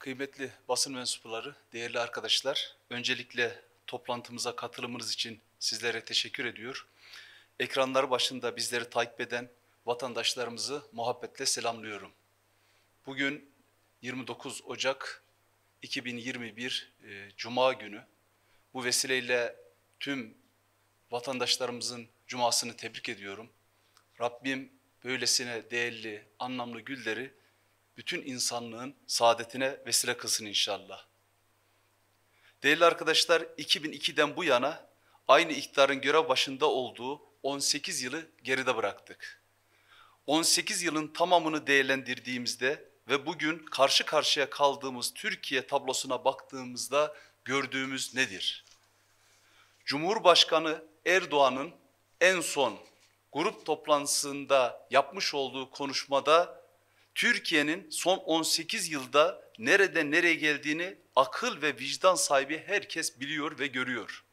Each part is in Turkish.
Kıymetli basın mensupları, değerli arkadaşlar, öncelikle toplantımıza katılımınız için sizlere teşekkür ediyor. Ekranlar başında bizleri takip eden vatandaşlarımızı muhabbetle selamlıyorum. Bugün 29 Ocak 2021 e, Cuma günü. Bu vesileyle tüm vatandaşlarımızın cumasını tebrik ediyorum. Rabbim böylesine değerli, anlamlı gülleri bütün insanlığın saadetine vesile kılsın inşallah. Değerli arkadaşlar 2002'den bu yana aynı iktidarın görev başında olduğu 18 yılı geride bıraktık. 18 yılın tamamını değerlendirdiğimizde ve bugün karşı karşıya kaldığımız Türkiye tablosuna baktığımızda gördüğümüz nedir? Cumhurbaşkanı Erdoğan'ın en son grup toplantısında yapmış olduğu konuşmada Türkiye'nin son 18 yılda nereden nereye geldiğini akıl ve vicdan sahibi herkes biliyor ve görüyor.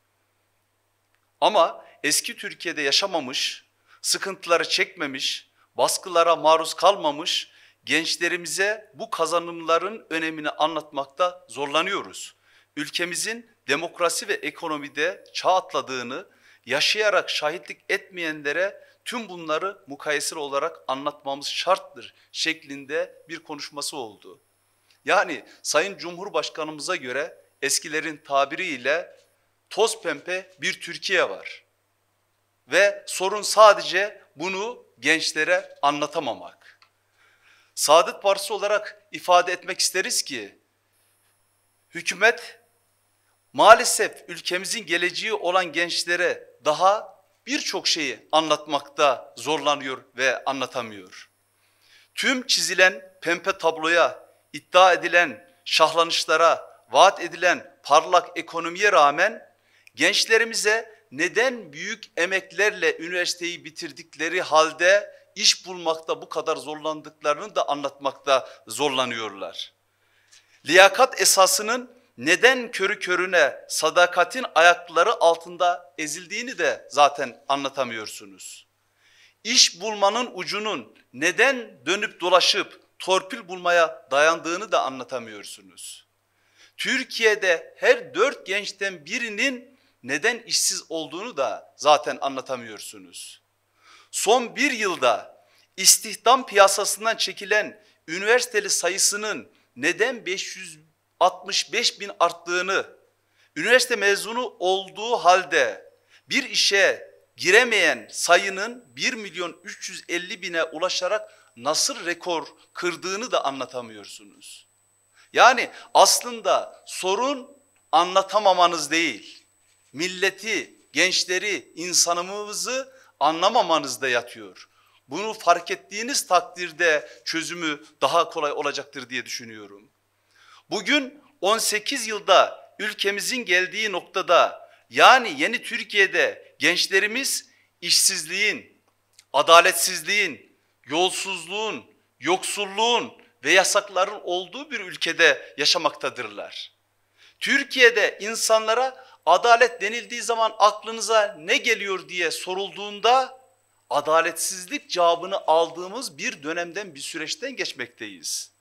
Ama eski Türkiye'de yaşamamış, sıkıntıları çekmemiş, baskılara maruz kalmamış gençlerimize bu kazanımların önemini anlatmakta zorlanıyoruz. Ülkemizin demokrasi ve ekonomide çağ atladığını yaşayarak şahitlik etmeyenlere tüm bunları mukayesel olarak anlatmamız şarttır şeklinde bir konuşması oldu. Yani Sayın Cumhurbaşkanımıza göre eskilerin tabiriyle toz pembe bir Türkiye var. Ve sorun sadece bunu gençlere anlatamamak. Saadet Partisi olarak ifade etmek isteriz ki hükümet maalesef ülkemizin geleceği olan gençlere daha birçok şeyi anlatmakta zorlanıyor ve anlatamıyor. Tüm çizilen pembe tabloya, iddia edilen şahlanışlara, vaat edilen parlak ekonomiye rağmen gençlerimize neden büyük emeklerle üniversiteyi bitirdikleri halde iş bulmakta bu kadar zorlandıklarını da anlatmakta zorlanıyorlar. Liyakat esasının neden körü körüne sadakatin ayakları altında ezildiğini de zaten anlatamıyorsunuz. İş bulmanın ucunun neden dönüp dolaşıp torpil bulmaya dayandığını da anlatamıyorsunuz. Türkiye'de her dört gençten birinin neden işsiz olduğunu da zaten anlatamıyorsunuz. Son bir yılda istihdam piyasasından çekilen üniversiteli sayısının neden 500 65 bin arttığını, üniversite mezunu olduğu halde bir işe giremeyen sayının 1 milyon 350 bine ulaşarak nasıl rekor kırdığını da anlatamıyorsunuz. Yani aslında sorun anlatamamanız değil, milleti, gençleri, insanımızı anlamamanızda yatıyor. Bunu fark ettiğiniz takdirde çözümü daha kolay olacaktır diye düşünüyorum. Bugün 18 yılda ülkemizin geldiği noktada yani yeni Türkiye'de gençlerimiz işsizliğin, adaletsizliğin, yolsuzluğun, yoksulluğun ve yasakların olduğu bir ülkede yaşamaktadırlar. Türkiye'de insanlara adalet denildiği zaman aklınıza ne geliyor diye sorulduğunda adaletsizlik cevabını aldığımız bir dönemden bir süreçten geçmekteyiz.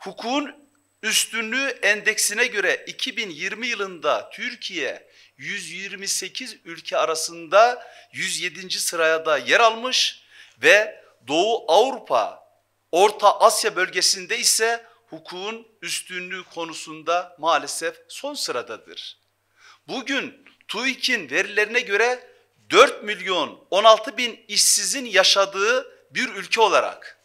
Hukukun Üstünlüğü endeksine göre 2020 yılında Türkiye 128 ülke arasında 107. sırada yer almış ve Doğu Avrupa, Orta Asya bölgesinde ise hukukun üstünlüğü konusunda maalesef son sıradadır. Bugün TÜİK'in verilerine göre 4 milyon 16 bin işsizin yaşadığı bir ülke olarak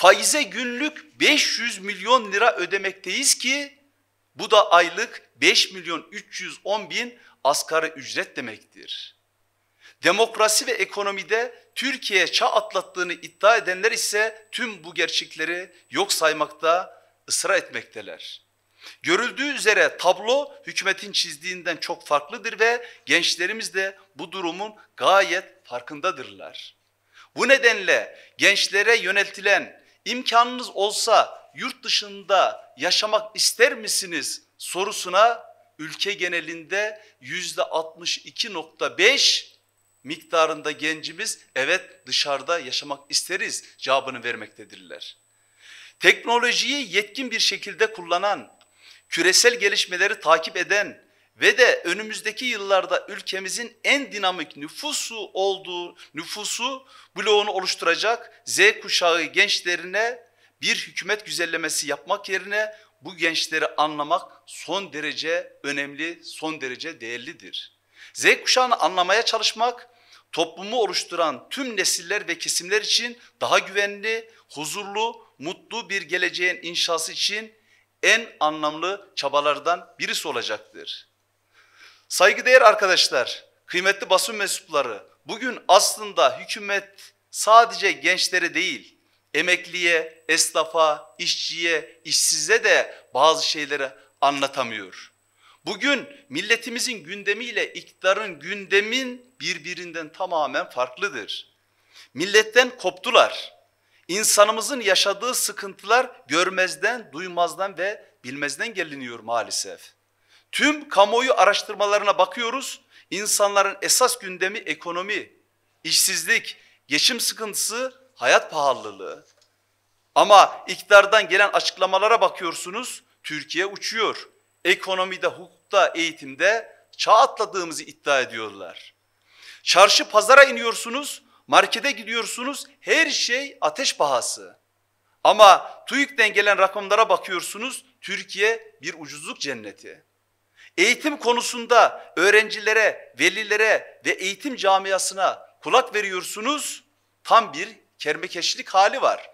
faize günlük 500 milyon lira ödemekteyiz ki bu da aylık 5 milyon 310 bin asgari ücret demektir. Demokrasi ve ekonomide Türkiye çağ atlattığını iddia edenler ise tüm bu gerçekleri yok saymakta ısrar etmekteler. Görüldüğü üzere tablo hükümetin çizdiğinden çok farklıdır ve gençlerimiz de bu durumun gayet farkındadırlar. Bu nedenle gençlere yöneltilen imkanınız olsa yurt dışında yaşamak ister misiniz sorusuna ülke genelinde yüzde 62.5 miktarında gencimiz evet dışarıda yaşamak isteriz cevabını vermektedirler. Teknolojiyi yetkin bir şekilde kullanan, küresel gelişmeleri takip eden, ve de önümüzdeki yıllarda ülkemizin en dinamik nüfusu olduğu nüfusu bloğunu oluşturacak Z kuşağı gençlerine bir hükümet güzellemesi yapmak yerine bu gençleri anlamak son derece önemli, son derece değerlidir. Z kuşağını anlamaya çalışmak toplumu oluşturan tüm nesiller ve kesimler için daha güvenli, huzurlu, mutlu bir geleceğin inşası için en anlamlı çabalardan birisi olacaktır. Saygıdeğer arkadaşlar, kıymetli basın mensupları, bugün aslında hükümet sadece gençlere değil, emekliye, esnafa, işçiye, işsize de bazı şeyleri anlatamıyor. Bugün milletimizin gündemiyle iktidarın gündemin birbirinden tamamen farklıdır. Milletten koptular. İnsanımızın yaşadığı sıkıntılar görmezden, duymazdan ve bilmezden geliniyor maalesef. Tüm kamuoyu araştırmalarına bakıyoruz. İnsanların esas gündemi ekonomi, işsizlik, geçim sıkıntısı, hayat pahalılığı. Ama iktidardan gelen açıklamalara bakıyorsunuz. Türkiye uçuyor. Ekonomide, hukukta, eğitimde çağ atladığımızı iddia ediyorlar. Çarşı pazara iniyorsunuz, markete gidiyorsunuz. Her şey ateş pahası. Ama TÜİK'ten gelen rakamlara bakıyorsunuz. Türkiye bir ucuzluk cenneti eğitim konusunda öğrencilere, velilere ve eğitim camiasına kulak veriyorsunuz. Tam bir kermekeşlik hali var.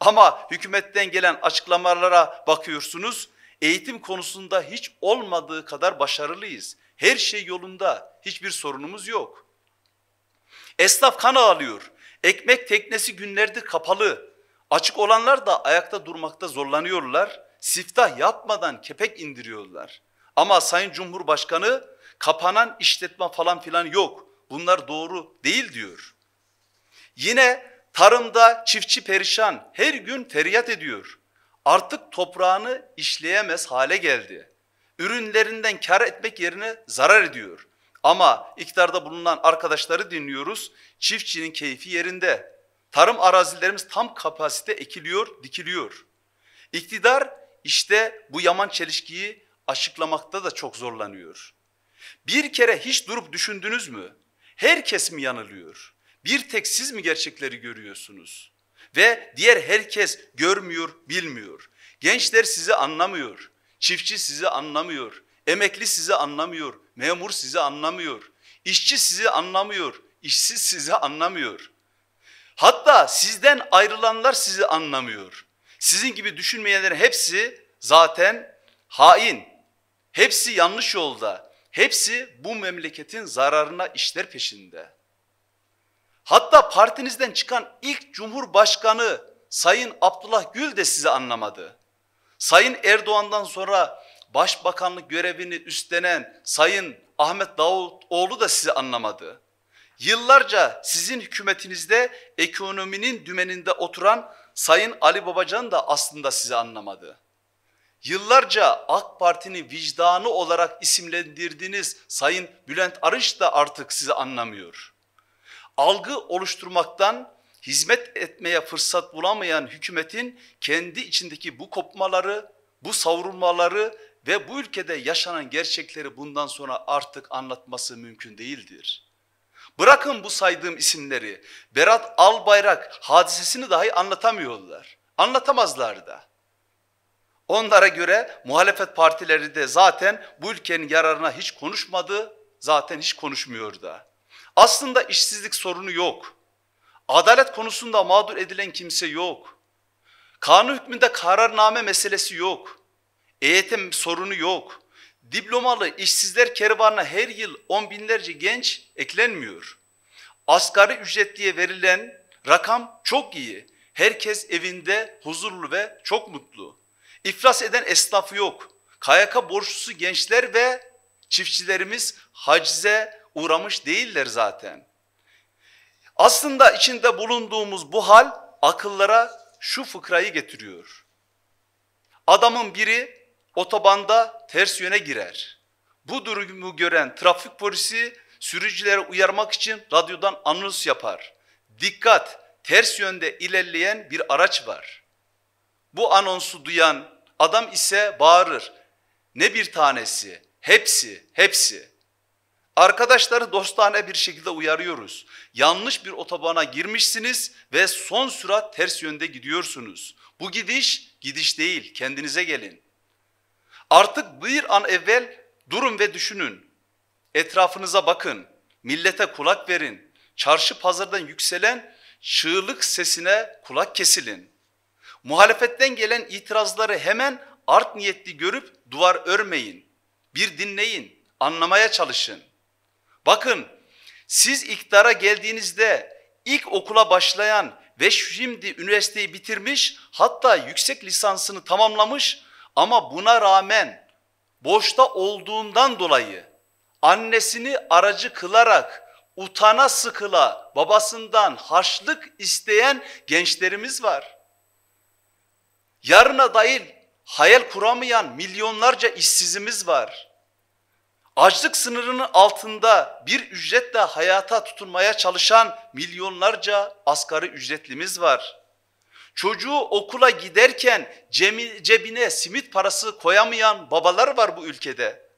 Ama hükümetten gelen açıklamalara bakıyorsunuz. Eğitim konusunda hiç olmadığı kadar başarılıyız. Her şey yolunda. Hiçbir sorunumuz yok. Esnaf kan ağlıyor. Ekmek teknesi günlerdir kapalı. Açık olanlar da ayakta durmakta zorlanıyorlar. Siftah yapmadan kepek indiriyorlar. Ama Sayın Cumhurbaşkanı kapanan işletme falan filan yok. Bunlar doğru değil diyor. Yine tarımda çiftçi perişan her gün feryat ediyor. Artık toprağını işleyemez hale geldi. Ürünlerinden kar etmek yerine zarar ediyor. Ama iktidarda bulunan arkadaşları dinliyoruz. Çiftçinin keyfi yerinde. Tarım arazilerimiz tam kapasite ekiliyor, dikiliyor. İktidar işte bu yaman çelişkiyi açıklamakta da çok zorlanıyor. Bir kere hiç durup düşündünüz mü? Herkes mi yanılıyor? Bir tek siz mi gerçekleri görüyorsunuz? Ve diğer herkes görmüyor, bilmiyor. Gençler sizi anlamıyor. Çiftçi sizi anlamıyor. Emekli sizi anlamıyor. Memur sizi anlamıyor. İşçi sizi anlamıyor. İşsiz sizi anlamıyor. Hatta sizden ayrılanlar sizi anlamıyor. Sizin gibi düşünmeyenlerin hepsi zaten hain, Hepsi yanlış yolda. Hepsi bu memleketin zararına işler peşinde. Hatta partinizden çıkan ilk cumhurbaşkanı Sayın Abdullah Gül de sizi anlamadı. Sayın Erdoğan'dan sonra başbakanlık görevini üstlenen Sayın Ahmet Davutoğlu da sizi anlamadı. Yıllarca sizin hükümetinizde ekonominin dümeninde oturan Sayın Ali Babacan da aslında sizi anlamadı. Yıllarca AK Parti'nin vicdanı olarak isimlendirdiğiniz Sayın Bülent Arınç da artık sizi anlamıyor. Algı oluşturmaktan hizmet etmeye fırsat bulamayan hükümetin kendi içindeki bu kopmaları, bu savrulmaları ve bu ülkede yaşanan gerçekleri bundan sonra artık anlatması mümkün değildir. Bırakın bu saydığım isimleri, Berat Albayrak hadisesini dahi anlatamıyorlar. Anlatamazlar da. Onlara göre muhalefet partileri de zaten bu ülkenin yararına hiç konuşmadı, zaten hiç konuşmuyor da. Aslında işsizlik sorunu yok. Adalet konusunda mağdur edilen kimse yok. Kanun hükmünde kararname meselesi yok. EYT sorunu yok. Diplomalı işsizler kervanına her yıl on binlerce genç eklenmiyor. Asgari ücretliye verilen rakam çok iyi. Herkes evinde huzurlu ve çok mutlu. İflas eden esnaf yok. KYK borçlusu gençler ve çiftçilerimiz hacize uğramış değiller zaten. Aslında içinde bulunduğumuz bu hal akıllara şu fıkrayı getiriyor. Adamın biri otobanda ters yöne girer. Bu durumu gören trafik polisi sürücülere uyarmak için radyodan anons yapar. Dikkat! Ters yönde ilerleyen bir araç var. Bu anonsu duyan adam ise bağırır. Ne bir tanesi, hepsi, hepsi. Arkadaşları dostane bir şekilde uyarıyoruz. Yanlış bir otobana girmişsiniz ve son sürat ters yönde gidiyorsunuz. Bu gidiş gidiş değil, kendinize gelin. Artık bir an evvel durun ve düşünün. Etrafınıza bakın, millete kulak verin. Çarşı pazardan yükselen çığlık sesine kulak kesilin. Muhalefetten gelen itirazları hemen art niyetli görüp duvar örmeyin. Bir dinleyin, anlamaya çalışın. Bakın siz iktidara geldiğinizde ilk okula başlayan ve şimdi üniversiteyi bitirmiş hatta yüksek lisansını tamamlamış ama buna rağmen boşta olduğundan dolayı annesini aracı kılarak utana sıkıla babasından harçlık isteyen gençlerimiz var. Yarına dair hayal kuramayan milyonlarca işsizimiz var. Açlık sınırının altında bir ücretle hayata tutunmaya çalışan milyonlarca asgari ücretlimiz var. Çocuğu okula giderken cebine simit parası koyamayan babalar var bu ülkede.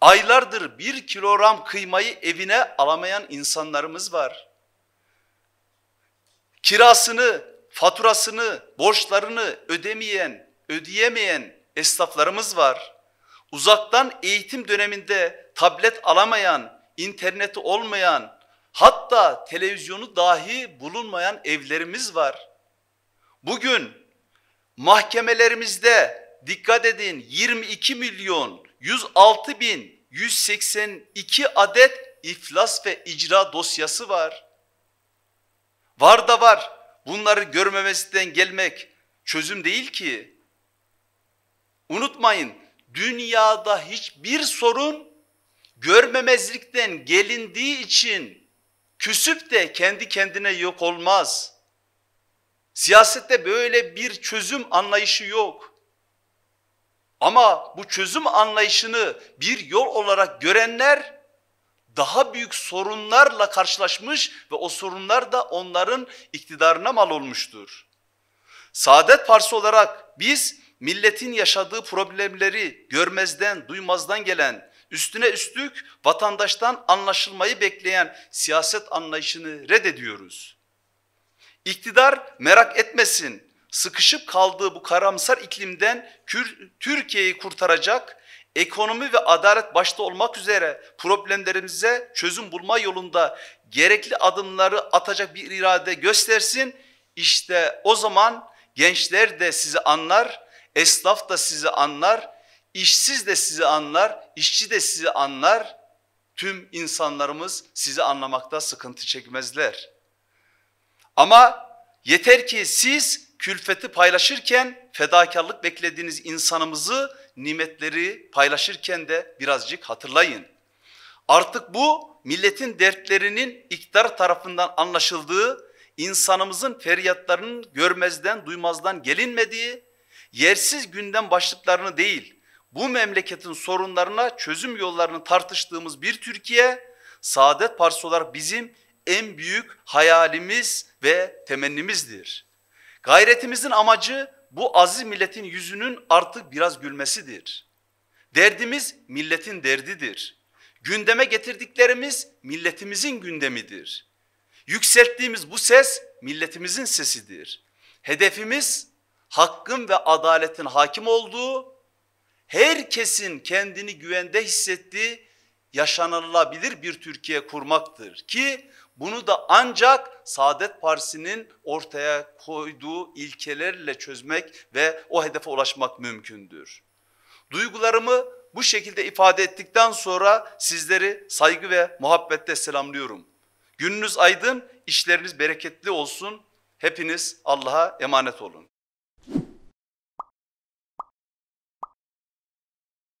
Aylardır bir kilogram kıymayı evine alamayan insanlarımız var. Kirasını, faturasını, borçlarını ödemeyen, ödeyemeyen esnaflarımız var. Uzaktan eğitim döneminde tablet alamayan, interneti olmayan, hatta televizyonu dahi bulunmayan evlerimiz var. Bugün mahkemelerimizde dikkat edin 22 milyon 106 bin 182 adet iflas ve icra dosyası var. Var da var bunları görmemesinden gelmek çözüm değil ki. Unutmayın dünyada hiçbir sorun görmemezlikten gelindiği için küsüp de kendi kendine yok olmaz. Siyasette böyle bir çözüm anlayışı yok. Ama bu çözüm anlayışını bir yol olarak görenler daha büyük sorunlarla karşılaşmış ve o sorunlar da onların iktidarına mal olmuştur. Saadet Partisi olarak biz milletin yaşadığı problemleri görmezden, duymazdan gelen, üstüne üstlük vatandaştan anlaşılmayı bekleyen siyaset anlayışını reddediyoruz. İktidar merak etmesin, sıkışıp kaldığı bu karamsar iklimden Türkiye'yi kurtaracak ekonomi ve adalet başta olmak üzere problemlerimize çözüm bulma yolunda gerekli adımları atacak bir irade göstersin. İşte o zaman gençler de sizi anlar, esnaf da sizi anlar, işsiz de sizi anlar, işçi de sizi anlar. Tüm insanlarımız sizi anlamakta sıkıntı çekmezler. Ama yeter ki siz külfeti paylaşırken fedakarlık beklediğiniz insanımızı nimetleri paylaşırken de birazcık hatırlayın. Artık bu milletin dertlerinin iktidar tarafından anlaşıldığı, insanımızın feryatlarının görmezden duymazdan gelinmediği, yersiz gündem başlıklarını değil, bu memleketin sorunlarına çözüm yollarını tartıştığımız bir Türkiye, Saadet Partisi olarak bizim en büyük hayalimiz ve temennimizdir. Gayretimizin amacı bu aziz milletin yüzünün artık biraz gülmesidir. Derdimiz milletin derdidir. Gündeme getirdiklerimiz milletimizin gündemidir. Yükselttiğimiz bu ses milletimizin sesidir. Hedefimiz hakkın ve adaletin hakim olduğu, herkesin kendini güvende hissettiği yaşanılabilir bir Türkiye kurmaktır ki bunu da ancak Saadet Partisi'nin ortaya koyduğu ilkelerle çözmek ve o hedefe ulaşmak mümkündür. Duygularımı bu şekilde ifade ettikten sonra sizleri saygı ve muhabbetle selamlıyorum. Gününüz aydın, işleriniz bereketli olsun. Hepiniz Allah'a emanet olun.